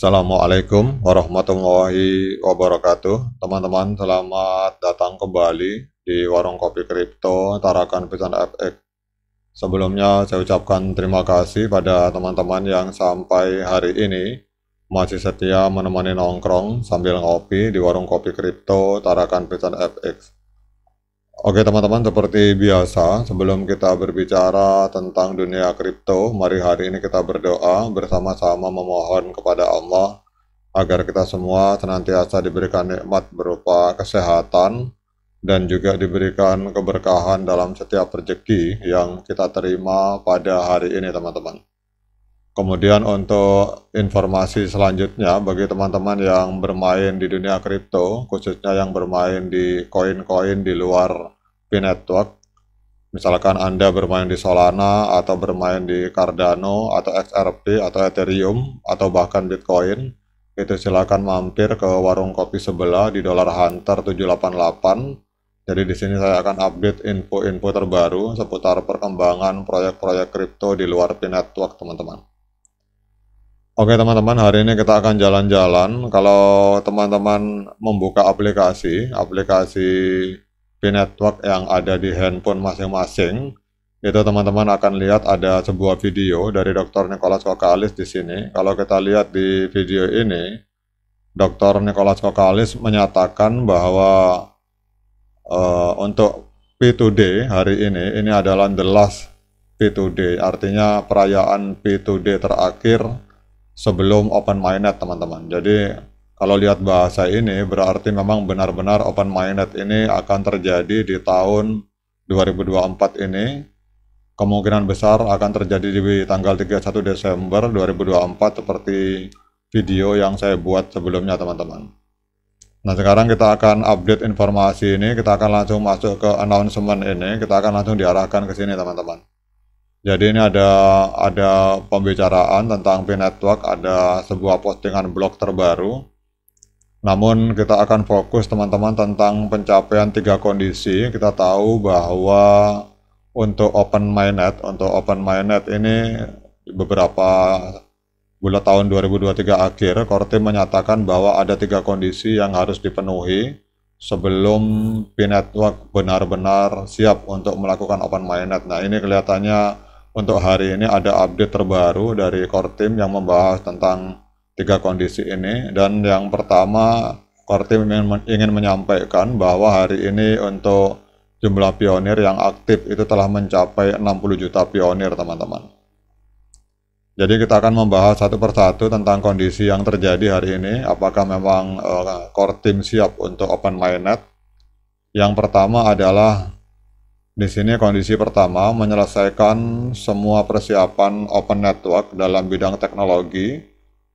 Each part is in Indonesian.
Assalamualaikum warahmatullahi wabarakatuh. Teman-teman, selamat datang kembali di Warung Kopi Kripto Tarakan Pesan FX. Sebelumnya saya ucapkan terima kasih pada teman-teman yang sampai hari ini masih setia menemani nongkrong sambil ngopi di Warung Kopi Kripto Tarakan Pesan FX. Oke teman-teman, seperti biasa, sebelum kita berbicara tentang dunia kripto, mari hari ini kita berdoa bersama-sama memohon kepada Allah agar kita semua senantiasa diberikan nikmat berupa kesehatan dan juga diberikan keberkahan dalam setiap rezeki yang kita terima pada hari ini teman-teman. Kemudian untuk informasi selanjutnya bagi teman-teman yang bermain di dunia kripto, khususnya yang bermain di koin-koin di luar P network, misalkan Anda bermain di Solana atau bermain di Cardano atau XRP atau Ethereum atau bahkan Bitcoin, itu silakan mampir ke warung kopi sebelah di Dollar Hunter 788. Jadi di sini saya akan update info-info terbaru seputar perkembangan proyek-proyek kripto di luar P network, teman-teman. Oke teman-teman, hari ini kita akan jalan-jalan. Kalau teman-teman membuka aplikasi, aplikasi P-Network yang ada di handphone masing-masing, itu teman-teman akan lihat ada sebuah video dari Dr. Nicholas Kokalis di sini. Kalau kita lihat di video ini, Dr. Nicholas Kokalis menyatakan bahwa uh, untuk P2D hari ini, ini adalah the last P2D, artinya perayaan P2D terakhir sebelum open mainnet teman-teman. Jadi kalau lihat bahasa ini berarti memang benar-benar open mainnet ini akan terjadi di tahun 2024 ini kemungkinan besar akan terjadi di tanggal 31 Desember 2024 seperti video yang saya buat sebelumnya teman-teman. Nah sekarang kita akan update informasi ini, kita akan langsung masuk ke announcement ini, kita akan langsung diarahkan ke sini teman-teman. Jadi ini ada ada pembicaraan tentang pin Network, ada sebuah postingan blog terbaru. Namun kita akan fokus teman-teman tentang pencapaian tiga kondisi. Kita tahu bahwa untuk Open Mainnet, untuk Open Mainnet ini beberapa bulan tahun 2023 akhir, Korte menyatakan bahwa ada tiga kondisi yang harus dipenuhi sebelum pin Network benar-benar siap untuk melakukan Open Mainnet. Nah ini kelihatannya untuk hari ini ada update terbaru dari core team yang membahas tentang tiga kondisi ini dan yang pertama core team ingin, ingin menyampaikan bahwa hari ini untuk jumlah pionir yang aktif itu telah mencapai 60 juta pionir teman-teman. Jadi kita akan membahas satu persatu tentang kondisi yang terjadi hari ini, apakah memang uh, core team siap untuk open mainnet. Yang pertama adalah di sini kondisi pertama menyelesaikan semua persiapan open network dalam bidang teknologi,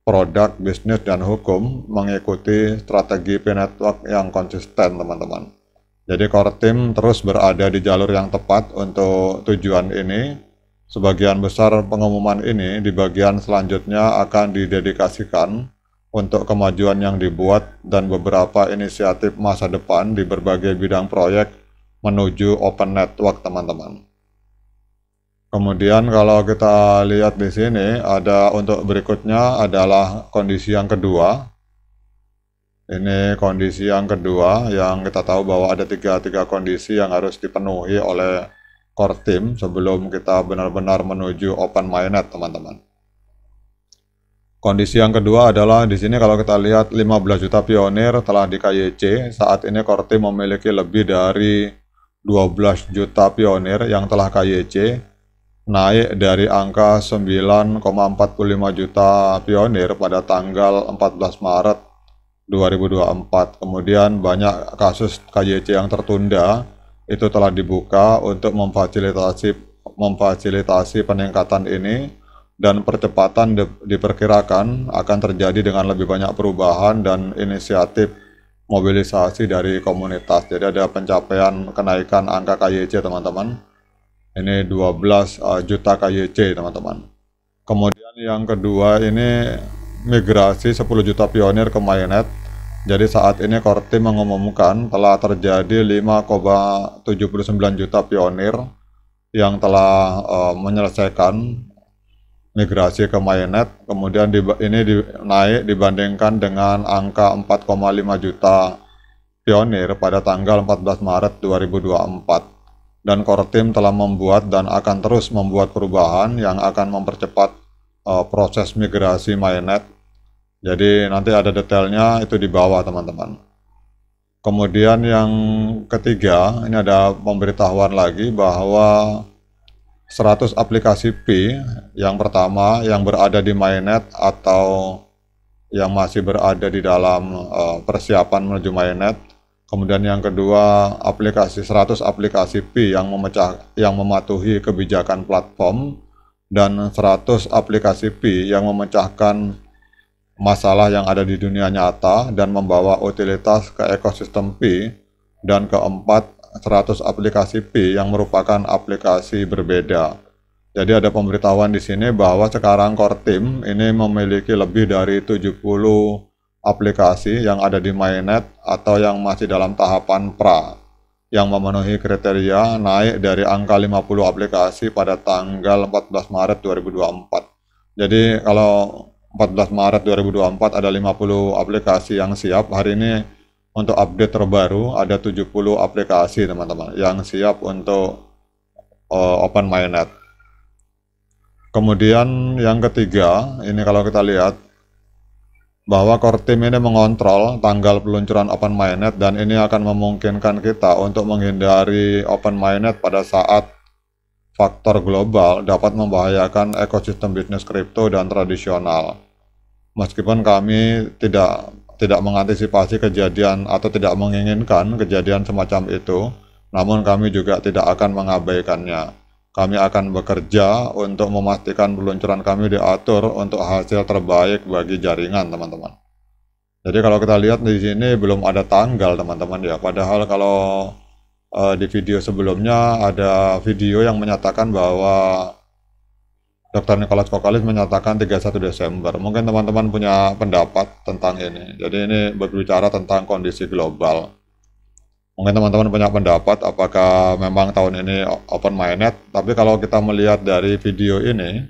produk, bisnis, dan hukum mengikuti strategi P-Network yang konsisten teman-teman. Jadi core team terus berada di jalur yang tepat untuk tujuan ini. Sebagian besar pengumuman ini di bagian selanjutnya akan didedikasikan untuk kemajuan yang dibuat dan beberapa inisiatif masa depan di berbagai bidang proyek menuju open network teman-teman. Kemudian kalau kita lihat di sini ada untuk berikutnya adalah kondisi yang kedua. Ini kondisi yang kedua yang kita tahu bahwa ada tiga tiga kondisi yang harus dipenuhi oleh core team sebelum kita benar-benar menuju open mainnet teman-teman. Kondisi yang kedua adalah di sini kalau kita lihat 15 juta pionir telah di KYC saat ini core team memiliki lebih dari 12 juta pionir yang telah KYC naik dari angka 9,45 juta pionir pada tanggal 14 Maret 2024. Kemudian banyak kasus KYC yang tertunda itu telah dibuka untuk memfasilitasi memfasilitasi peningkatan ini dan percepatan diperkirakan akan terjadi dengan lebih banyak perubahan dan inisiatif mobilisasi dari komunitas. Jadi ada pencapaian kenaikan angka KYC teman-teman. Ini 12 uh, eh, juta KYC teman-teman. Kemudian yang kedua ini migrasi 10 juta pionir ke Mainnet. Jadi saat ini Korti mengumumkan telah terjadi 5,79 juta pionir yang telah uh, menyelesaikan migrasi ke Mayonet, kemudian di, ini di, naik dibandingkan dengan angka 4,5 juta pionir pada tanggal 14 Maret 2024. Dan Core Team telah membuat dan akan terus membuat perubahan yang akan mempercepat uh, proses migrasi Mayonet. Jadi nanti ada detailnya itu di bawah teman-teman. Kemudian yang ketiga, ini ada pemberitahuan lagi bahwa 100 aplikasi P yang pertama yang berada di mainnet atau yang masih berada di dalam uh, persiapan menuju mainnet. Kemudian yang kedua, aplikasi 100 aplikasi P yang memecah yang mematuhi kebijakan platform dan 100 aplikasi P yang memecahkan masalah yang ada di dunia nyata dan membawa utilitas ke ekosistem P dan keempat 100 aplikasi P yang merupakan aplikasi berbeda. Jadi ada pemberitahuan di sini bahwa sekarang core team ini memiliki lebih dari 70 aplikasi yang ada di mainnet atau yang masih dalam tahapan pra yang memenuhi kriteria naik dari angka 50 aplikasi pada tanggal 14 Maret 2024. Jadi kalau 14 Maret 2024 ada 50 aplikasi yang siap, hari ini untuk update terbaru ada 70 aplikasi teman-teman yang siap untuk uh, open mainnet. Kemudian yang ketiga, ini kalau kita lihat bahwa core team ini mengontrol tanggal peluncuran open mainnet dan ini akan memungkinkan kita untuk menghindari open mainnet pada saat faktor global dapat membahayakan ekosistem bisnis kripto dan tradisional. Meskipun kami tidak tidak mengantisipasi kejadian atau tidak menginginkan kejadian semacam itu, namun kami juga tidak akan mengabaikannya. Kami akan bekerja untuk memastikan peluncuran kami diatur untuk hasil terbaik bagi jaringan, teman-teman. Jadi kalau kita lihat di sini belum ada tanggal, teman-teman ya. Padahal kalau uh, di video sebelumnya ada video yang menyatakan bahwa Dr. Nicholas Kokalis menyatakan 31 Desember. Mungkin teman-teman punya pendapat tentang ini. Jadi ini berbicara tentang kondisi global. Mungkin teman-teman punya pendapat apakah memang tahun ini open mainnet. Tapi kalau kita melihat dari video ini,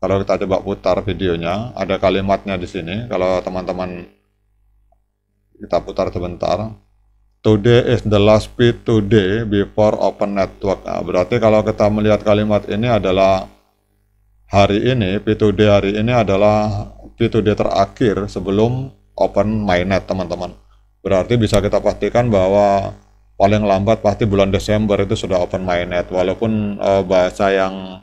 kalau kita coba putar videonya, ada kalimatnya di sini. Kalau teman-teman kita putar sebentar. Today is the last bit today before open network. Nah, berarti kalau kita melihat kalimat ini adalah hari ini, P2D hari ini adalah P2D terakhir sebelum open mainnet teman-teman. Berarti bisa kita pastikan bahwa paling lambat pasti bulan Desember itu sudah open mainnet. Walaupun uh, bahasa yang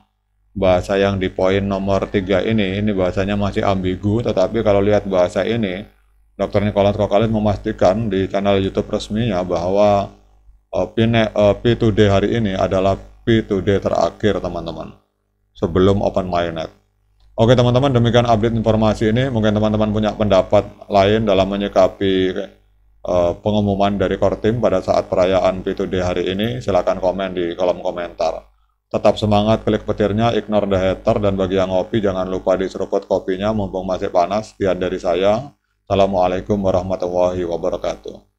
bahasa yang di poin nomor 3 ini, ini bahasanya masih ambigu, tetapi kalau lihat bahasa ini, Dr. Nicholas Kokalis memastikan di channel YouTube resminya bahwa uh, eh, P2D eh, hari ini adalah P2D terakhir teman-teman sebelum open mainnet. Oke teman-teman, demikian update informasi ini. Mungkin teman-teman punya pendapat lain dalam menyikapi uh, pengumuman dari core team pada saat perayaan P2D hari ini. Silahkan komen di kolom komentar. Tetap semangat, klik petirnya, ignore the hater, dan bagi yang ngopi jangan lupa diseruput kopinya mumpung masih panas. Sekian dari saya. Assalamualaikum warahmatullahi wabarakatuh.